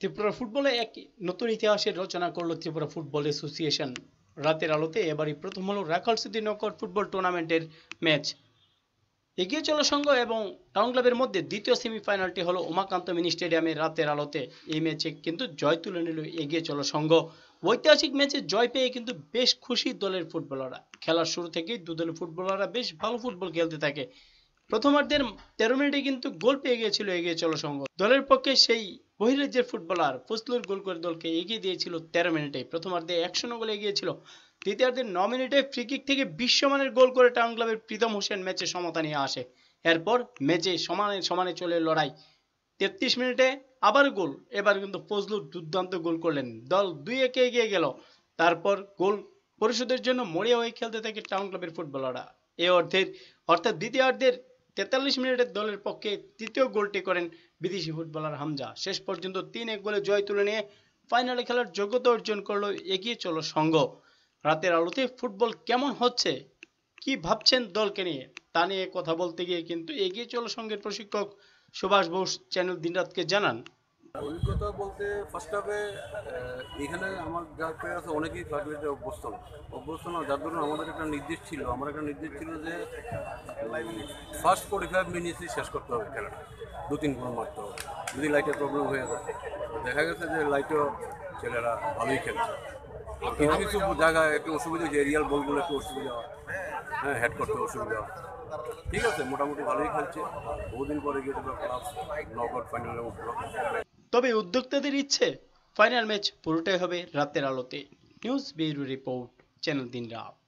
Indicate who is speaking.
Speaker 1: ত্রিপুরা ফুটবলে এক নতুন ইতিহাসের রচনা করলো ত্রিপুরা ফুটবল অ্যাসোসিয়েশন রাতের আলোতে এবারই প্রথম হলো রাখাল সিদ্ধি নকর ফুটবল টুর্নামেন্টের ম্যাচ এগিয়ে চলো সংঘ এবং টাউন ক্লাবের মধ্যে দ্বিতীয় সেমিফাইনালটি হলো উমাকান্ত মিনি স্টেডিয়ামে রাতের আলোতে এই ম্যাচে কিন্তু জয় তুলে নিল এগিয়ে চলো সংঘ ঐতিহাসিক ম্যাচে জয় পেয়ে কিন্তু বেশ খুশি দলের ফুটবলাররা খেলার শুরু থেকেই দু দলের ফুটবলাররা বেশ ভালো ফুটবল খেলতে থাকে প্রথমার্ধের তেরো মিনিটে কিন্তু গোল পেয়ে গিয়েছিল এগিয়ে চলো সংঘ দলের পক্ষে সেই বহিরাজ্যের ফুটবলার ফজলুর গোল করে দলকে এগিয়ে দিয়েছিল তেরো মিনিটে প্রথমার্ধে একশো গোলে এগিয়েছিল দ্বিতীয়ার্ধে ন মিনিটে ফ্রিকিক থেকে বিশ্বমানের গোল করে টাউন ক্লাবের প্রীতম হোসেন ম্যাচে সমতা নিয়ে আসে এরপর ম্যাচে সমানে সমানে চলে লড়াই তেত্রিশ মিনিটে আবার গোল এবার কিন্তু ফজলুর দুর্দান্ত গোল করলেন দল দুই একে এগিয়ে গেল তারপর গোল পরিশোধের জন্য মরিয়া হয়ে খেলতে থাকে টাউন ক্লাবের ফুটবলাররা এ অর্ধের অর্থাৎ দ্বিতীয়ার্ধের তেতাল্লিশ মিনিটে দলের পক্ষে তৃতীয় গোলটি করেন বিদেশি ফুটবলার হামজা শেষ পর্যন্ত তিন এক গোলে জয় তুলে নিয়ে ফাইনালে খেলার যোগ্যতা অর্জন করলো এগিয়ে চলো সঙ্গ রাতের আলোতে ফুটবল কেমন হচ্ছে কি ভাবছেন দলকে নিয়ে তা নিয়ে কথা বলতে গিয়ে কিন্তু এগিয়ে চলো সঙ্গের প্রশিক্ষক সুভাষ বোস চ্যানেল দিনরাতকে জানান অভিজ্ঞতা বলতে ফার্স্ট হাফে এখানে আমার যার প্লেয়ার আছে অনেকেই ফ্ল্যাগলেটে অভ্যস্ত অভ্যস্ত না যার ধরুন আমাদের একটা নির্দেশ ছিল আমার একটা নির্দেশ ছিল যে ফার্স্ট ফোর্টি ফাইভ মিনিটসই শেষ করতে হবে খেলাটা দু তিন গুণ মারতে হবে যদি লাইটের প্রবলেম হয়ে যায় দেখা গেছে যে লাইটও ছেলেরা ভালোই খেলছে আচ্ছা। কিছু কিছু জায়গায় একটু অসুবিধা হচ্ছে এরিয়াল বলগুলো একটু অসুবিধা হ্যাঁ হেড করতে অসুবিধা ঠিক আছে মোটামুটি ভালোই খেলছে বহুদিন পরে গিয়ে তোমরা ক্লাস নক আউট ফাইনালে উঠলো তবে উদ্যোক্তাদের ইচ্ছে ফাইনাল ম্যাচ পুরোটাই হবে রাতের আলোতে নিউজ ব্যুরো রিপোর্ট চ্যানেল দিন রাত